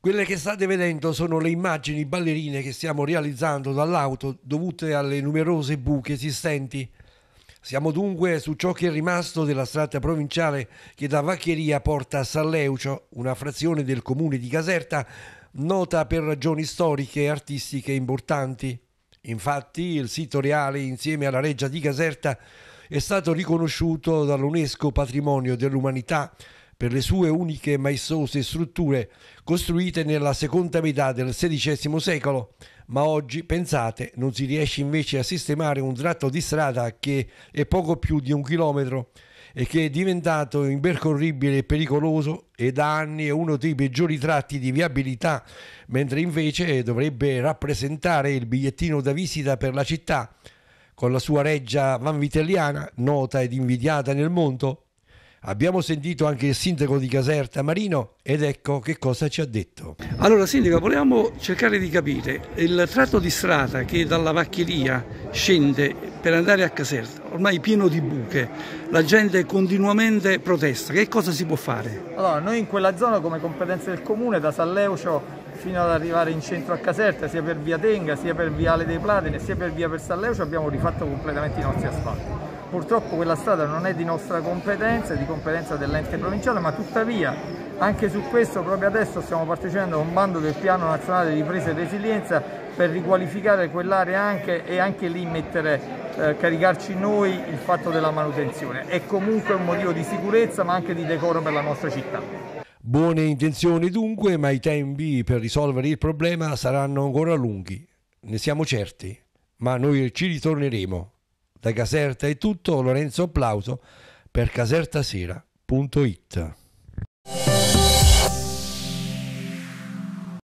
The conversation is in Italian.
Quelle che state vedendo sono le immagini ballerine che stiamo realizzando dall'auto dovute alle numerose buche esistenti. Siamo dunque su ciò che è rimasto della strada provinciale che da Vaccheria porta a San Leucio, una frazione del comune di Caserta, nota per ragioni storiche e artistiche importanti. Infatti il sito reale insieme alla reggia di Caserta è stato riconosciuto dall'UNESCO Patrimonio dell'Umanità per le sue uniche maestose strutture costruite nella seconda metà del XVI secolo, ma oggi, pensate, non si riesce invece a sistemare un tratto di strada che è poco più di un chilometro e che è diventato impercorribile e pericoloso e da anni è uno dei peggiori tratti di viabilità, mentre invece dovrebbe rappresentare il bigliettino da visita per la città, con la sua reggia vanvitelliana, nota ed invidiata nel mondo, Abbiamo sentito anche il sindaco di Caserta Marino ed ecco che cosa ci ha detto. Allora sindaco, volevamo cercare di capire il tratto di strada che dalla vaccheria scende per andare a Caserta, ormai pieno di buche, la gente continuamente protesta, che cosa si può fare? Allora, noi in quella zona come competenza del comune da San Leucio fino ad arrivare in centro a Caserta, sia per via Tenga, sia per viale dei Platini, sia per via per San Leucio abbiamo rifatto completamente i nostri asfalti Purtroppo quella strada non è di nostra competenza, è di competenza dell'ente provinciale, ma tuttavia anche su questo proprio adesso stiamo partecipando a un bando del Piano Nazionale di Ripresa e Resilienza per riqualificare quell'area anche e anche lì mettere, eh, caricarci noi il fatto della manutenzione. È comunque un motivo di sicurezza ma anche di decoro per la nostra città. Buone intenzioni dunque, ma i tempi per risolvere il problema saranno ancora lunghi, ne siamo certi, ma noi ci ritorneremo. Da Caserta è tutto, Lorenzo Applauso per casertasera.it.